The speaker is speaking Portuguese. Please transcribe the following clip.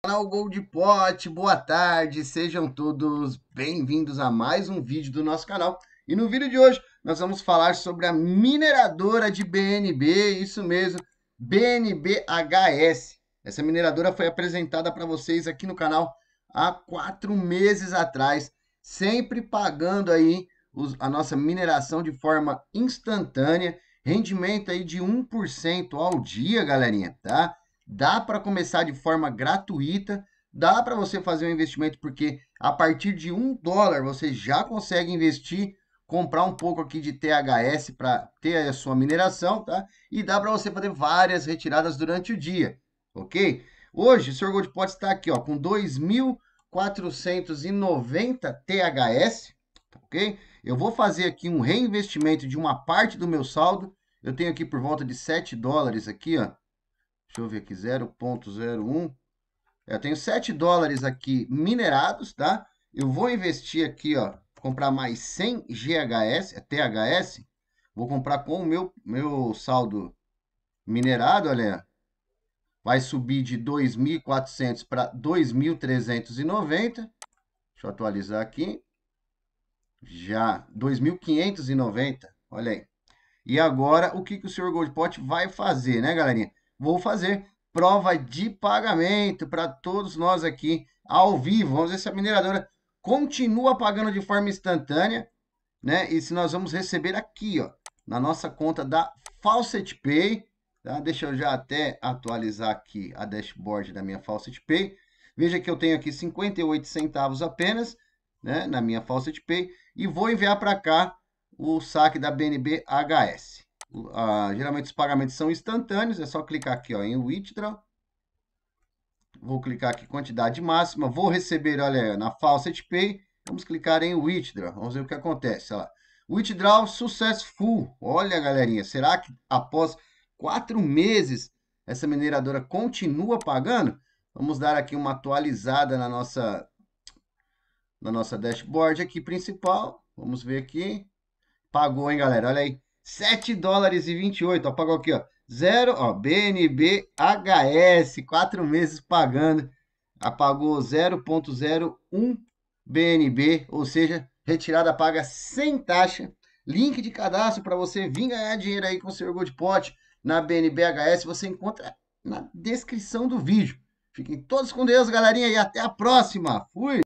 Canal Gold Pot, boa tarde, sejam todos bem-vindos a mais um vídeo do nosso canal. E no vídeo de hoje nós vamos falar sobre a mineradora de BNB, isso mesmo, BNBHS. Essa mineradora foi apresentada para vocês aqui no canal há quatro meses atrás, sempre pagando aí os, a nossa mineração de forma instantânea, rendimento aí de 1% ao dia, galerinha, tá? Dá para começar de forma gratuita, dá para você fazer um investimento, porque a partir de um dólar você já consegue investir, comprar um pouco aqui de THS para ter a sua mineração, tá? E dá para você fazer várias retiradas durante o dia, ok? Hoje o Sr. Gold pode está aqui ó, com 2.490 THS, ok? Eu vou fazer aqui um reinvestimento de uma parte do meu saldo, eu tenho aqui por volta de 7 dólares aqui, ó, Deixa eu ver aqui, 0.01. É, eu tenho 7 dólares aqui minerados, tá? Eu vou investir aqui, ó, comprar mais 100 GHS, é THS. Vou comprar com o meu, meu saldo minerado, olha. Vai subir de 2.400 para 2.390. Deixa eu atualizar aqui. Já, 2.590, olha aí. E agora, o que, que o Sr. Goldpot vai fazer, né, galerinha? vou fazer prova de pagamento para todos nós aqui ao vivo. Vamos ver se a mineradora continua pagando de forma instantânea, né? E se nós vamos receber aqui, ó, na nossa conta da Faucet Pay, tá? Deixa eu já até atualizar aqui a dashboard da minha Faucet Pay. Veja que eu tenho aqui 58 centavos apenas, né, na minha Faucet Pay e vou enviar para cá o saque da BNB HS. Ah, geralmente os pagamentos são instantâneos, é só clicar aqui ó, em Withdraw. Vou clicar aqui quantidade máxima, vou receber, olha aí, na falsa Pay, vamos clicar em Withdraw, vamos ver o que acontece, olha lá. Withdraw successful, olha galerinha, será que após quatro meses essa mineradora continua pagando? Vamos dar aqui uma atualizada na nossa, na nossa dashboard aqui principal, vamos ver aqui, pagou hein galera, olha aí, 7 dólares e 28, ó, pagou aqui, ó, zero, ó, BNBHS, quatro meses pagando, apagou 0.01 BNB, ou seja, retirada paga sem taxa, link de cadastro para você vir ganhar dinheiro aí com o seu Goldpot na BNBHS, você encontra na descrição do vídeo. Fiquem todos com Deus, galerinha, e até a próxima. Fui!